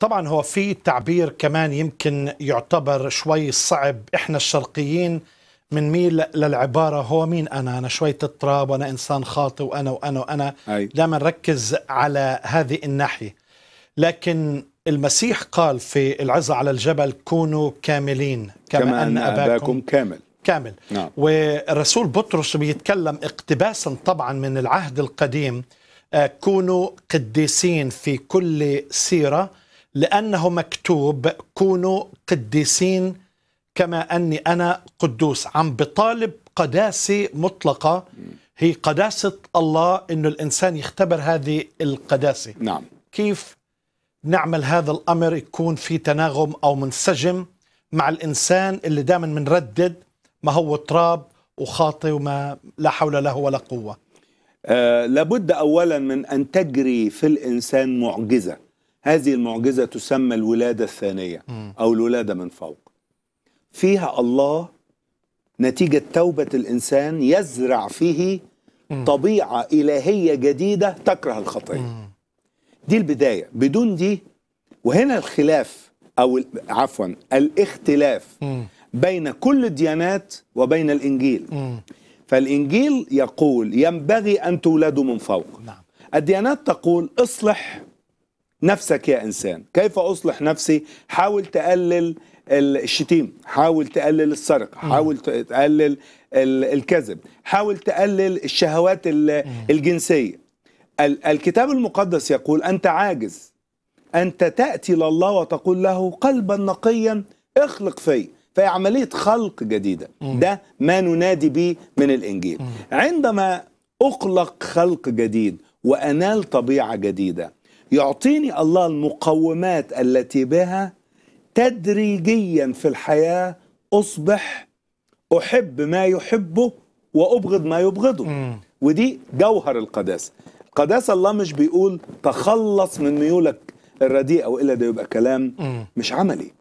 طبعا هو في تعبير كمان يمكن يعتبر شوي صعب احنا الشرقيين بنميل للعبارة هو مين أنا أنا شوية التراب وأنا إنسان خاطئ وأنا وأنا وأنا أي. دائما نركز على هذه الناحية لكن المسيح قال في العزة على الجبل كونوا كاملين كما, كما أن أباكم, أباكم كامل كامل نعم. والرسول بطرس بيتكلم اقتباسا طبعا من العهد القديم آه، كونوا قديسين في كل سيرة لأنه مكتوب كونوا قديسين كما أني أنا قدوس عم بطالب قداسة مطلقة هي قداسة الله أنه الإنسان يختبر هذه القداسة نعم كيف نعمل هذا الأمر يكون في تناغم أو منسجم مع الإنسان اللي دائما منردد ما هو تراب وخاطي وما لا حول له ولا قوة آه لابد أولا من أن تجري في الإنسان معجزة هذه المعجزة تسمى الولادة الثانية أو الولادة من فوق فيها الله نتيجة توبة الإنسان يزرع فيه طبيعة إلهية جديدة تكره الخطية دي البداية بدون دي وهنا الخلاف أو عفوا الاختلاف بين كل الديانات وبين الإنجيل فالإنجيل يقول ينبغي أن تولدوا من فوق نعم. الديانات تقول اصلح نفسك يا انسان كيف اصلح نفسي حاول تقلل الشتيم حاول تقلل السرقه حاول تقلل الكذب حاول تقلل الشهوات الجنسيه الكتاب المقدس يقول انت عاجز انت تاتي لله وتقول له قلبا نقيا اخلق في فهي عمليه خلق جديده ده ما ننادي به من الانجيل عندما اخلق خلق جديد وانال طبيعه جديده يعطيني الله المقومات التي بها تدريجيا في الحياه اصبح احب ما يحبه وابغض ما يبغضه مم. ودي جوهر القداسه القداسه الله مش بيقول تخلص من ميولك الرديئه والا ده يبقى كلام مم. مش عملي